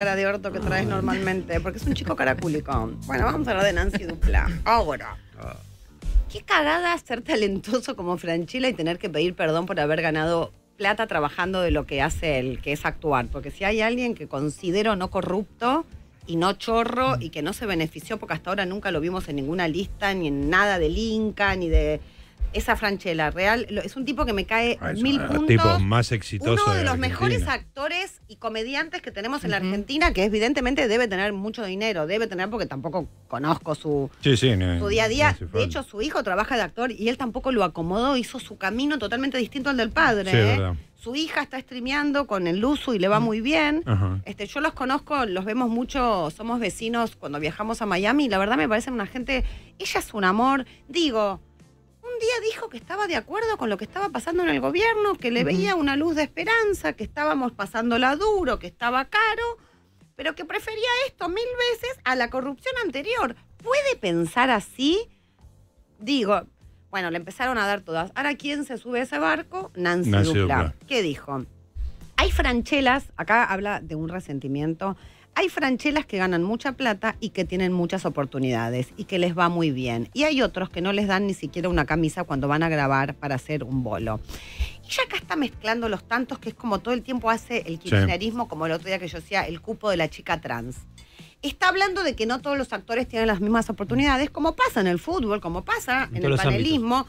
cara de orto que traes normalmente, porque es un chico caracúlico. Bueno, vamos a hablar de Nancy Dupla. Ahora. Qué cagada ser talentoso como Franchila y tener que pedir perdón por haber ganado plata trabajando de lo que hace él, que es actuar. Porque si hay alguien que considero no corrupto y no chorro y que no se benefició, porque hasta ahora nunca lo vimos en ninguna lista, ni en nada del Inca, ni de esa Franchella, real. Es un tipo que me cae ah, mil puntos. Tipo más exitoso. Uno de, los mejores actores y comediantes que tenemos en la Argentina, que evidentemente debe tener mucho dinero, debe tener porque tampoco conozco su, día a día. de hecho, su hijo trabaja de actor y él tampoco lo acomodó, hizo su camino totalmente distinto al del padre. ¿eh? Su hija está streameando con el Luzu y le va mm. muy bien. Este, yo los conozco, los vemos mucho, somos vecinos cuando viajamos a Miami. La verdad me parecen una gente, ella es un amor. Digo, día dijo que estaba de acuerdo con lo que estaba pasando en el gobierno, que le veía una luz de esperanza, que estábamos pasándola duro, que estaba caro, pero que prefería esto mil veces a la corrupción anterior. ¿Puede pensar así? Digo, bueno, le empezaron a dar todas. Ahora, ¿quién se sube a ese barco? Nancy, Nancy Dupla. ¿Qué dijo? Hay franchelas, acá habla de un resentimiento. Hay franchelas que ganan mucha plata y que tienen muchas oportunidades y que les va muy bien. Y hay otros que no les dan ni siquiera una camisa cuando van a grabar para hacer un bolo. Y acá está mezclando los tantos que es como todo el tiempo hace el kirchnerismo, como el otro día que yo decía, el cupo de la chica trans. Está hablando de que no todos los actores tienen las mismas oportunidades, como pasa en el fútbol, como pasa en, el panelismo.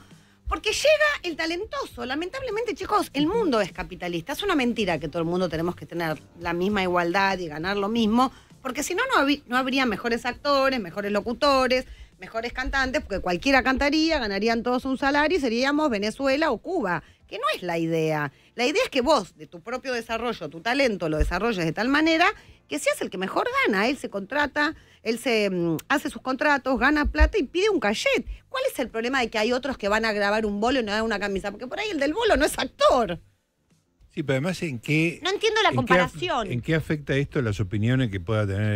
Porque llega el talentoso. Lamentablemente, chicos, el mundo es capitalista. Es una mentira que todo el mundo tenemos que tener la misma igualdad y ganar lo mismo, porque si no, no, habría mejores actores, mejores locutores, mejores cantantes, porque cualquiera cantaría, ganarían todos un salario y seríamos Venezuela o Cuba, que no es la idea. La idea es que vos, de tu propio desarrollo, tu talento, lo desarrolles de tal manera que seas el que mejor gana. Él se contrata, él se mm, hace sus contratos, gana plata y pide un cachet. ¿Cuál es el problema de que hay otros que van a grabar un bolo y no dan una camisa? Porque por ahí el del bolo no es actor. Sí, pero además en qué... afecta esto las opiniones que pueda tener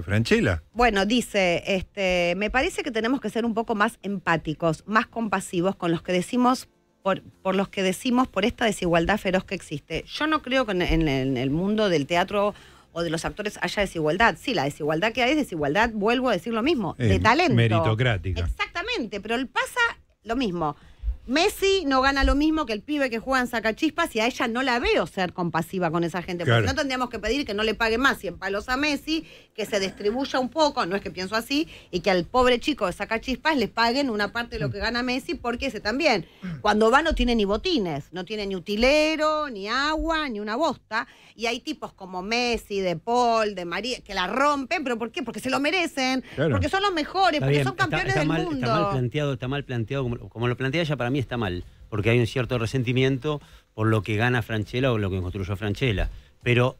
eh, Bueno, dice, este, me parece que tenemos que ser un poco más empáticos, más compasivos con los que decimos... Por, por los que decimos por esta desigualdad feroz que existe. Yo no creo que en, el mundo del teatro o de los actores haya desigualdad. Sí, la desigualdad que hay es desigualdad, vuelvo a decir lo mismo, de talento. Meritocrática. Exactamente, pero pasa lo mismo. Messi no gana lo mismo que el pibe que juega en Sacachispas y a ella no la veo ser compasiva con esa gente. Porque no tendríamos que pedir que no le pague más 100 palos a Messi, que se distribuya un poco, no es que pienso así, y que al pobre chico de Sacachispas le paguen una parte de lo que gana Messi, porque ese también, cuando va no tiene ni botines, no tiene ni utilero, ni agua, ni una bosta. Y hay tipos como Messi, de Paul, de María, que la rompen, pero ¿por qué? Porque se lo merecen, porque son los mejores, porque son campeones del mundo. Está mal planteado, está mal planteado, como, como lo plantea ella para mí está mal, porque hay un cierto resentimiento por lo que gana Franchella o lo que construyó Franchella. Pero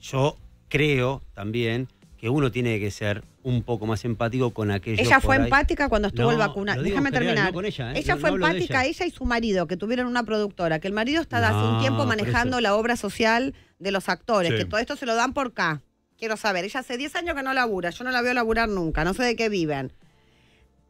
yo creo también que uno tiene que ser un poco más empático con aquello. Ella fue empática cuando estuvo el vacunado. Déjame terminar. ella, ¿eh? fue empática, ella. y su marido, que tuvieron una productora, que el marido está hace un tiempo manejando la obra social de los actores, que todo esto se lo dan por acá. Quiero saber, ella hace 10 años que no labura, yo no la veo laburar nunca, no sé de qué viven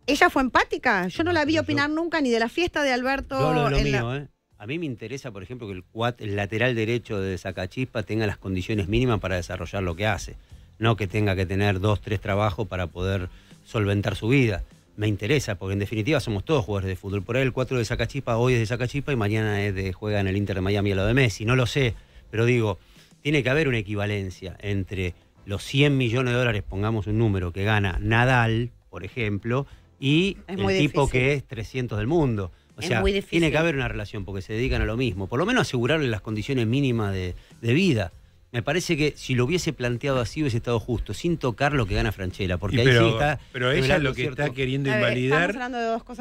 ella fue empática. Yo no ah, la vi opinar nunca ni de la fiesta de Alberto. No, no, lo mío, ¿eh? A mí me interesa, por ejemplo, que el, lateral derecho de Zacachispa tenga las condiciones mínimas para desarrollar lo que hace. No que tenga que tener dos, tres trabajos para poder solventar su vida. Me interesa, porque en definitiva somos todos jugadores de fútbol. Por ahí el 4 de Zacachispa hoy es de Zacachispa y mañana es de, juega en el Inter de Miami a lo de Messi. No lo sé, pero digo, tiene que haber una equivalencia entre los 100 millones de dólares, pongamos un número, que gana Nadal, por ejemplo, y el tipo que es 300 del mundo. O sea, tiene que haber una relación porque se dedican a lo mismo. Por lo menos asegurarle las condiciones mínimas de, vida. Me parece que si lo hubiese planteado así hubiese estado justo, sin tocar lo que gana Franchella, porque ahí pero, sí está. Pero ella lo que está queriendo invalidar.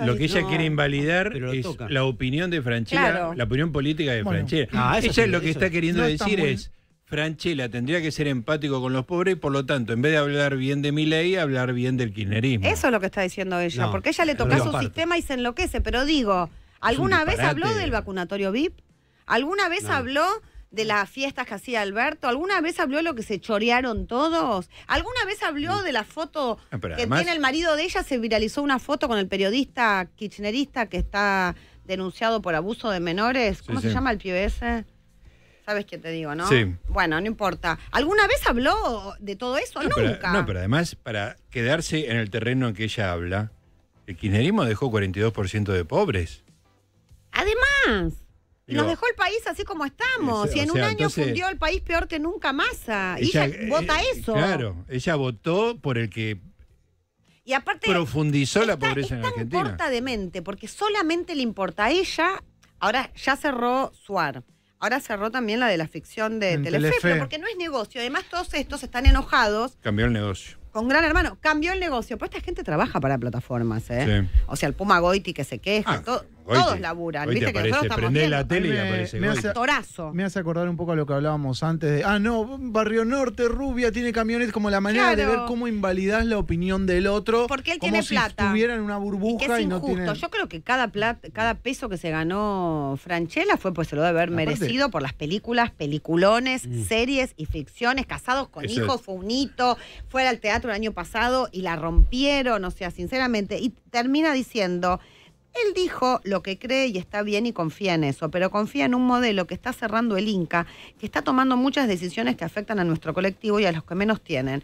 lo que ella quiere invalidar es la opinión de Franchella, la opinión política de Franchella. Ah, ella lo que está queriendo decir es Franchella tendría que ser empático con los pobres y por lo tanto, en vez de hablar bien de mi ley, hablar bien del kirchnerismo. Eso es lo que está diciendo ella, porque ella le toca su sistema y se enloquece, pero digo, ¿alguna vez habló del vacunatorio VIP? ¿Alguna vez habló de las fiestas que hacía Alberto? ¿Alguna vez habló de lo que se chorearon todos? ¿Alguna vez habló de la foto ah, que tiene el marido de ella? Se viralizó una foto con el periodista kirchnerista que está denunciado por abuso de menores. ¿Cómo se llama el pibe ese? ¿Sabes qué te digo, no? Sí. Bueno, no importa. ¿Alguna vez habló de todo eso? Nunca. no, pero además, para quedarse en el terreno en que ella habla, el kirchnerismo dejó 42% de pobres. Además. nos dejó el país así como estamos. y en un año fundió el país peor que nunca más. Ah, ella, vota eh, eso. Claro, ella votó por el que y aparte profundizó la pobreza en Argentina. importa de mente, porque solamente le importa a ella. Ahora ya cerró Suar. Ahora cerró también la de la ficción de Telefe, porque no es negocio. Además, todos estos están enojados. Cambió el negocio. Con Gran Hermano, cambió el negocio. Pues esta gente trabaja para plataformas, ¿eh? O sea, el Puma Goiti que se queja, ah, todo, todos laburan, viste que aparece, la tele y aparece me, hace, me hace acordar un poco a lo que hablábamos antes de, ah, no, Barrio Norte, Rubia, tiene camiones, como la manera de ver cómo invalidás la opinión del otro. Porque él como tiene si plata. en una burbuja y, es injusto Yo creo que cada, cada peso que se ganó Franchella fue, pues se lo debe haber merecido por las películas, peliculones, mm. series y ficciones, casados con hijos, fue un hito, fue al teatro el año pasado y la rompieron, o sea, sinceramente, y termina diciendo... Él dijo lo que cree y está bien y confía en eso, pero confía en un modelo que está cerrando el Inca, que está tomando muchas decisiones que afectan a nuestro colectivo y a los que menos tienen.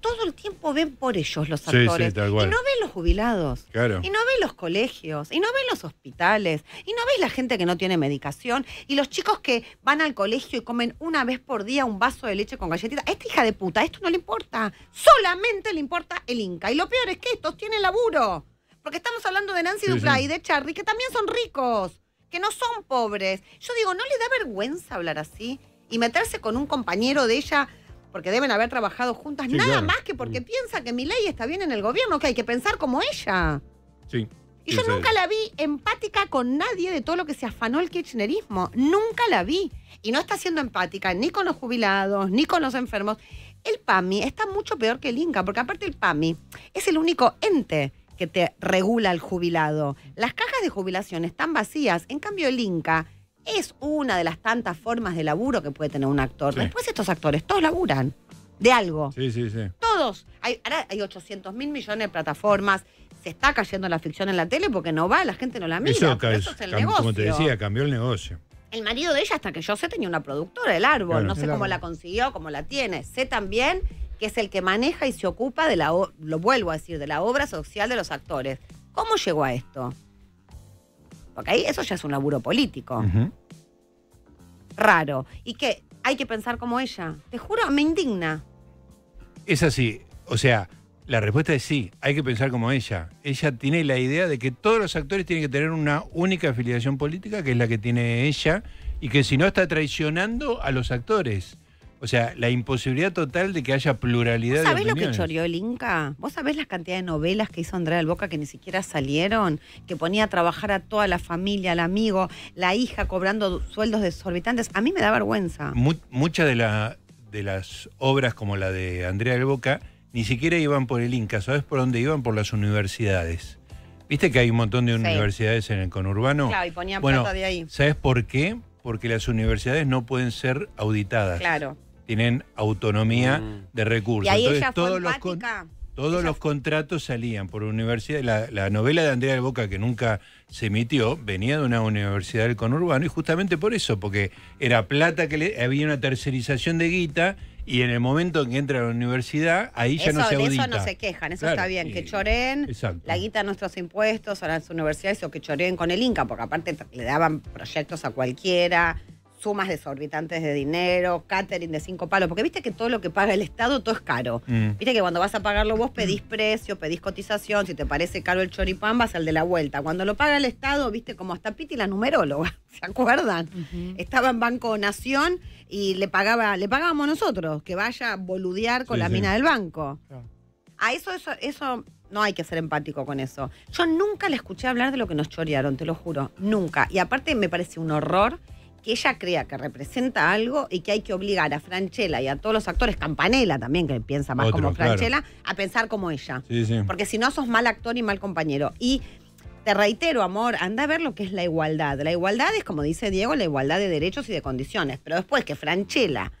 Todo el tiempo ven por ellos los actores. Y no ven los jubilados. Y no ven los colegios. Y no ven los hospitales. Y no ven la gente que no tiene medicación. Y los chicos que van al colegio y comen una vez por día un vaso de leche con galletita. Esta hija de puta, esto no le importa. Solamente le importa el Inca. Y lo peor es que estos tienen laburo. Porque estamos hablando de Nancy sí, y de Charlie, que también son ricos, que no son pobres. Yo digo, ¿no le da vergüenza hablar así y meterse con un compañero de ella? Porque deben haber trabajado juntas, nada más que porque piensa que mi ley está bien en el gobierno, que hay que pensar como ella. Sí. Y yo nunca la vi empática con nadie de todo lo que se afanó el kirchnerismo. Nunca la vi. Y no está siendo empática ni con los jubilados, ni con los enfermos. El PAMI está mucho peor que el INCA, porque aparte el PAMI es el único ente que te regula el jubilado. Las cajas de jubilación están vacías, en cambio el Inca es una de las tantas formas de laburo que puede tener un actor. Después estos actores, todos laburan de algo. Sí, sí, sí. Todos. Hay, ahora hay 800 mil millones de plataformas. Se está cayendo la ficción en la tele porque no va, la gente no la mira. Eso, es Como te decía, cambió el negocio. El marido de ella, hasta que yo sé, tenía una productora, el árbol. no sé cómo la consiguió, cómo la tiene. Sé también que es el que maneja y se ocupa de la, lo vuelvo a decir, de la obra social de los actores. ¿Cómo llegó a esto? Porque ahí eso ya es un laburo político. Raro. Y que hay que pensar como ella. Te juro, me indigna. Es así. O sea, la respuesta es sí, hay que pensar como ella. Ella tiene la idea de que todos los actores tienen que tener una única afiliación política, que es la que tiene ella, y que si no está traicionando a los actores. O sea, la imposibilidad total de que haya pluralidad ¿Vos lo que choreó el Inca? ¿Vos sabés la cantidad de novelas que hizo Andrea del Boca que ni siquiera salieron? Que ponía a trabajar a toda la familia, al amigo, la hija cobrando sueldos desorbitantes. A mí me da vergüenza. Muchas de, la, de las obras como la de Andrea del Boca ni siquiera iban por el Inca. ¿Sabés por dónde iban? Por las universidades. ¿Viste que hay un montón de universidades en el conurbano? Claro, y ponían plata de ahí. ¿Sabés por qué? Porque las universidades no pueden ser auditadas. Claro tienen autonomía mm. de recursos. Y ahí Entonces, ella fue todos los todos los contratos salían por universidad. La, novela de Andrea de Boca, que nunca se emitió, venía de una universidad del conurbano y justamente por eso, porque era plata que había una tercerización de guita y en el momento en que entra a la universidad, ahí ya no se audita. eso no se quejan, eso está bien, que choreen la guita a nuestros impuestos a las universidades o que choreen con el Inca, porque aparte le daban proyectos a cualquiera, sumas desorbitantes de dinero, catering de cinco palos, porque viste que todo lo que paga el Estado, todo es caro. Mm. Viste que cuando vas a pagarlo vos pedís precio, pedís cotización, si te parece caro el choripán, vas al de la vuelta. Cuando lo paga el Estado, viste como hasta Piti la numeróloga, ¿se acuerdan? Estaba en Banco Nación y le pagaba, le pagábamos nosotros, que vaya a boludear con la mina del banco. A eso, eso, eso no hay que ser empático con eso. Yo nunca le escuché hablar de lo que nos chorearon, te lo juro, nunca. Y aparte me parece un horror que ella crea que representa algo y que hay que obligar a Franchella y a todos los actores, Campanella también, que piensa más como Franchella, a pensar como ella. Porque si no, sos mal actor y mal compañero. Y te reitero, amor, anda a ver lo que es la igualdad. La igualdad es, como dice Diego, la igualdad de derechos y de condiciones. Pero después que Franchella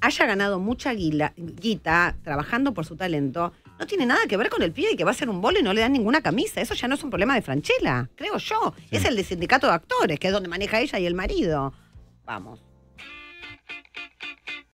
haya ganado mucha guita trabajando por su talento, no tiene nada que ver con el pie y que va a ser un bolo y no le dan ninguna camisa. Eso ya no es un problema de Franchella, creo yo. Es el de sindicato de actores, que es donde maneja ella y el marido. Vamos.